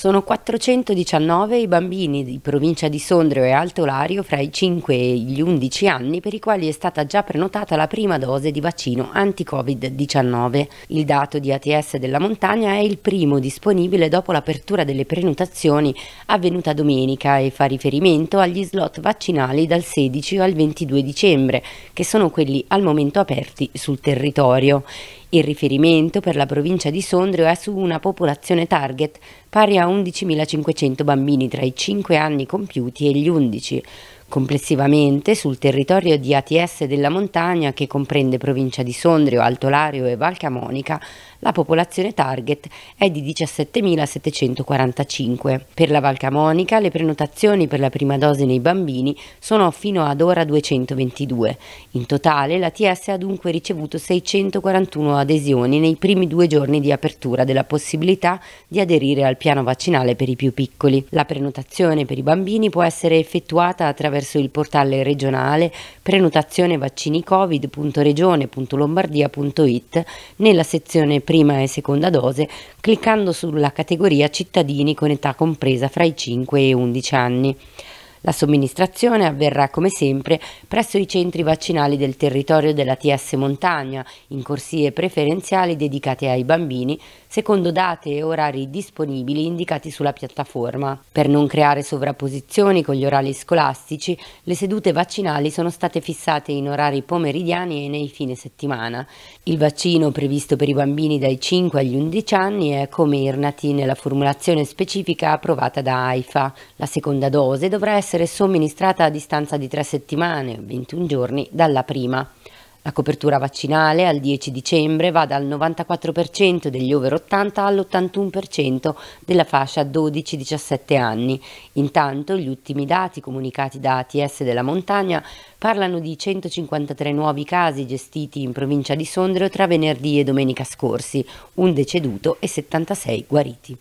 Sono 419 i bambini di provincia di Sondrio e Alto Lario fra i 5 e gli 11 anni per i quali è stata già prenotata la prima dose di vaccino anti-Covid-19. Il dato di ATS della montagna è il primo disponibile dopo l'apertura delle prenotazioni avvenuta domenica e fa riferimento agli slot vaccinali dal 16 al 22 dicembre, che sono quelli al momento aperti sul territorio. Il riferimento per la provincia di Sondrio è su una popolazione target pari a 11.500 bambini tra i 5 anni compiuti e gli 11. Complessivamente, sul territorio di ATS della montagna, che comprende provincia di Sondrio, Altolario e Val Camonica, la popolazione target è di 17.745. Per la Val Camonica, le prenotazioni per la prima dose nei bambini sono fino ad ora 222. In totale l'ATS ha dunque ricevuto 641 adesioni nei primi due giorni di apertura della possibilità di aderire al piano vaccinale per i più piccoli. La prenotazione per i bambini può essere effettuata attraverso il portale regionale prenotazione vaccinicovid.regione.lombardia.it nella sezione prima e seconda dose cliccando sulla categoria cittadini con età compresa fra i 5 e 11 anni. La somministrazione avverrà come sempre presso i centri vaccinali del territorio della TS Montagna, in corsie preferenziali dedicate ai bambini, secondo date e orari disponibili indicati sulla piattaforma. Per non creare sovrapposizioni con gli orari scolastici, le sedute vaccinali sono state fissate in orari pomeridiani e nei fine settimana. Il vaccino previsto per i bambini dai 5 agli 11 anni è come Irnati nella formulazione specifica approvata da AIFA. La seconda dose dovrà essere essere somministrata a distanza di tre settimane, 21 giorni, dalla prima. La copertura vaccinale al 10 dicembre va dal 94% degli over 80 all'81% della fascia 12-17 anni. Intanto gli ultimi dati comunicati da ATS della Montagna parlano di 153 nuovi casi gestiti in provincia di Sondrio tra venerdì e domenica scorsi, un deceduto e 76 guariti.